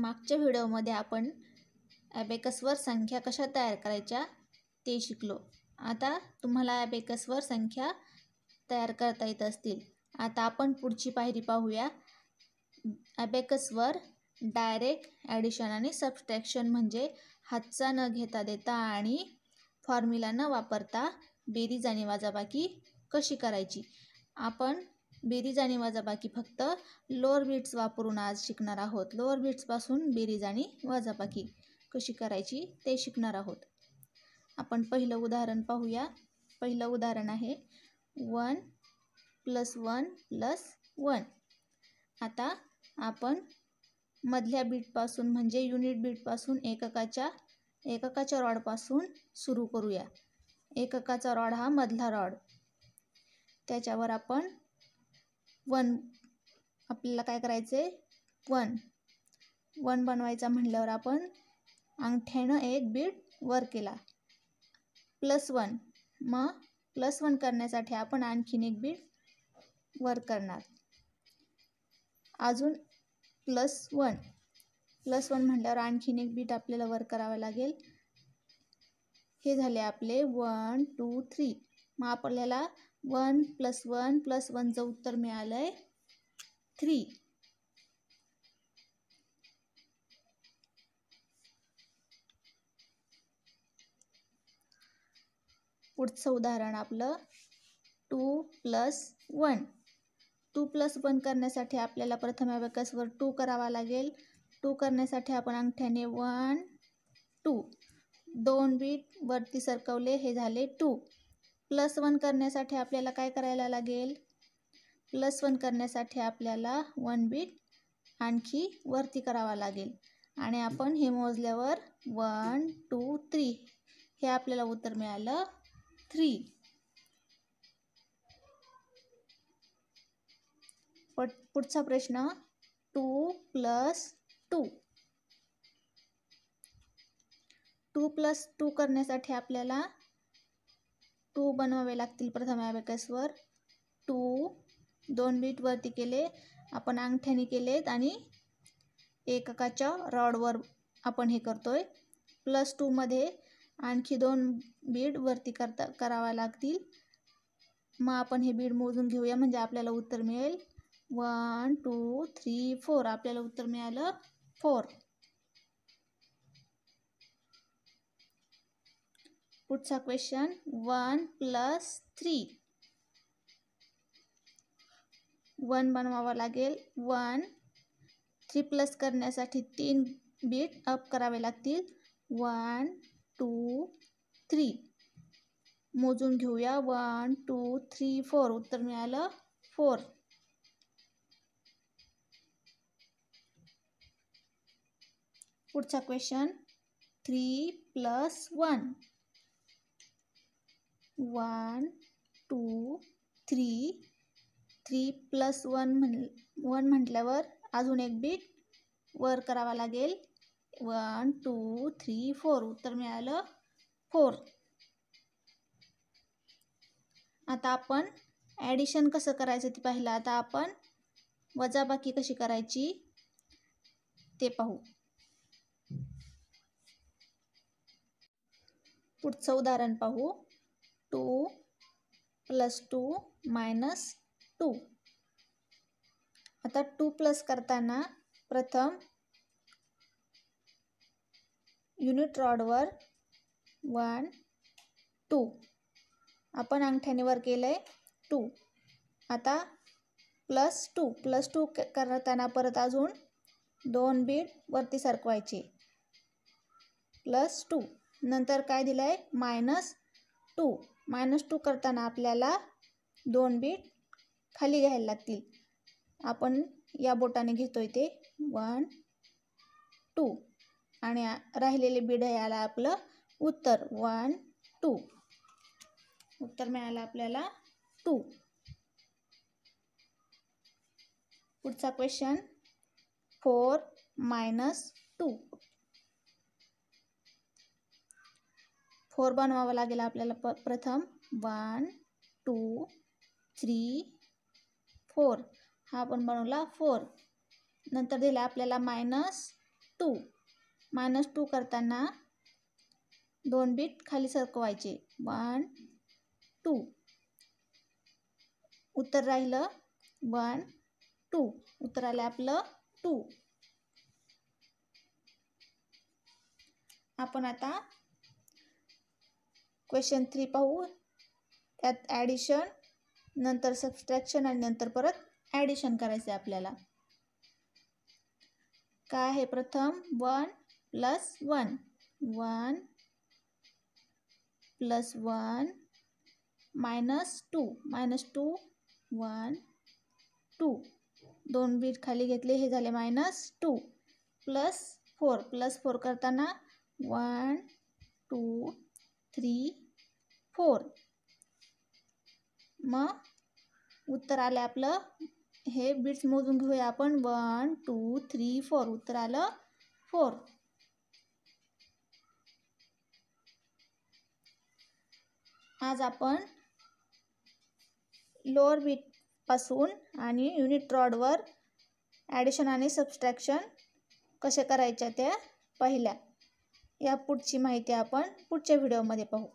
मागच्या व्हिडिओमध्ये आपण ॲबेकसवर संख्या कशा तयार करायच्या ते शिकलो आता तुम्हाला ॲबेकसवर संख्या तयार करता येत असतील आता आपण पुढची पायरी पाहूया ॲबेकसवर डायरेक्ट ॲडिशन आणि सबस्ट्रॅक्शन म्हणजे हातचा न घेता देता आणि फॉर्म्युला न वापरता बेरीज आणि वाजाबाकी कशी करायची आपण बेरीज आणि वजाबाकी फक्त लोअर बीट्स वापरून आज शिकणार आहोत लोअर बीट्सपासून बेरीज आणि वजाबाकी कशी करायची ते शिकणार आहोत आपण पहिलं उदाहरण पाहूया पहिलं उदाहरण आहे one plus one plus one आता आपण मधल्या बीटपासून म्हणजे युनिट बीटपासून एककाच्या एककाच्या रॉडपासून सुरू करूया एककाचा रॉड हा मधला रॉड त्याच्यावर आपण वन आपल्याला काय करायचं वन वन बनवायचा म्हटल्यावर आपण अंगठ्यानं एक बीट वर केला प्लस वन मग प्लस वन करण्यासाठी आपण आणखीन एक बीट वर करणार अजून प्लस वन प्लस वन म्हटल्यावर आणखीन एक बीट आपल्याला वर करावं लागेल हे झाले आपले वन टू थ्री मग आपल्याला वन प्लस वन प्लस वनचं उत्तर मिळालं आहे थ्री पुढचं उदाहरण आपलं two plus one two plus one करण्यासाठी आपल्याला प्रथम अभ्यासवर टू करावा लागेल टू करण्यासाठी आपण अंगठ्याने वन टू दोन बीट वरती सरकवले हे झाले टू प्लस वन करण्यासाठी आपल्याला काय करायला लागेल प्लस वन करण्यासाठी आपल्याला वन बीट आणखी वरती करावा लागेल आणि आपण हे मोजल्यावर वन टू थ्री हे आपल्याला उत्तर मिळालं थ्री पट पुढचा प्रश्न two plus two two plus two करण्यासाठी आपल्याला टू बनवावे लागतील प्रथम ॲबॅकसवर टू दोन वरती केले आपण अंगठ्याने केलेत आणि एककाच्या रॉडवर आपण हे करतोय प्लस टूमध्ये आणखी दोन बीड वरती करता करावा लागतील मग आपण हे बीड मोजून घेऊया म्हणजे आपल्याला उत्तर मिळेल वन टू थ्री फोर आपल्याला उत्तर मिळालं फोर पुढचा question one plus three one बनवावा लागेल वन थ्री प्लस करण्यासाठी तीन बीट अप करावे लागतील वन टू थ्री मोजून घेऊया वन टू थ्री फोर उत्तर मिळालं फोर पुढचा question three plus one one two three three plus one म्हण वन म्हटल्यावर अजून एक बीट वर करावा लागेल वन टू थ्री फोर उत्तर मिळालं फोर आता आपण ॲडिशन कसं करायचं ते पाहिलं आता आपण वजाबाकी कशी करायची ते पाहू पुढचं उदाहरण पाहू प्लस टू मायनस टू आता टू प्लस करताना प्रथम युनिट रॉडवर वन टू आपण अंगठ्याने वर केलं आहे टू आता प्लस टू प्लस टू करताना परत अजून दोन बीड वरती सरकवायचे प्लस टू नंतर काय दिलं आहे मायनस टू मायनस टू करताना आपल्याला दोन बीट खाली घ्यायला लागतील आपण या बोटाने घेतो आहे ते वन टू आणि राहिलेले बीड याला आपलं उत्तर वन टू उत्तर मिळालं आपल्याला टू पुढचा question four minus two four बनवावं लागेल आपल्याला प प्रथम वन टू थ्री फोर हा आपण बनवला फोर नंतर दिला आपल्याला मायनस टू मायनस टू करताना दोन बीट खाली सरकवायचे वन टू उत्तर राहिलं वन टू उत्तर आलं आपलं टू आपण आता क्वेश्चन थ्री पाहू त्यात ॲडिशन नंतर सबस्ट्रॅक्शन आणि नंतर परत ॲडिशन करायचं आहे आपल्याला काय आहे प्रथम one plus one one plus one minus two minus two one two दोन बीट खाली घेतले हे झाले minus two plus four plus four करताना वन टू थ्री फोर मग उत्तर आलं आपलं हे बीट्स मोजून घेऊया आपण वन टू थ्री फोर उत्तर आलं फोर आज आपण लोअर बीटपासून आणि युनिट रॉडवर ॲडिशन आणि सबस्ट्रॅक्शन कसे करायच्या त्या पहिल्या या पुढची माहिती आपण पुढच्या व्हिडिओमध्ये पाहू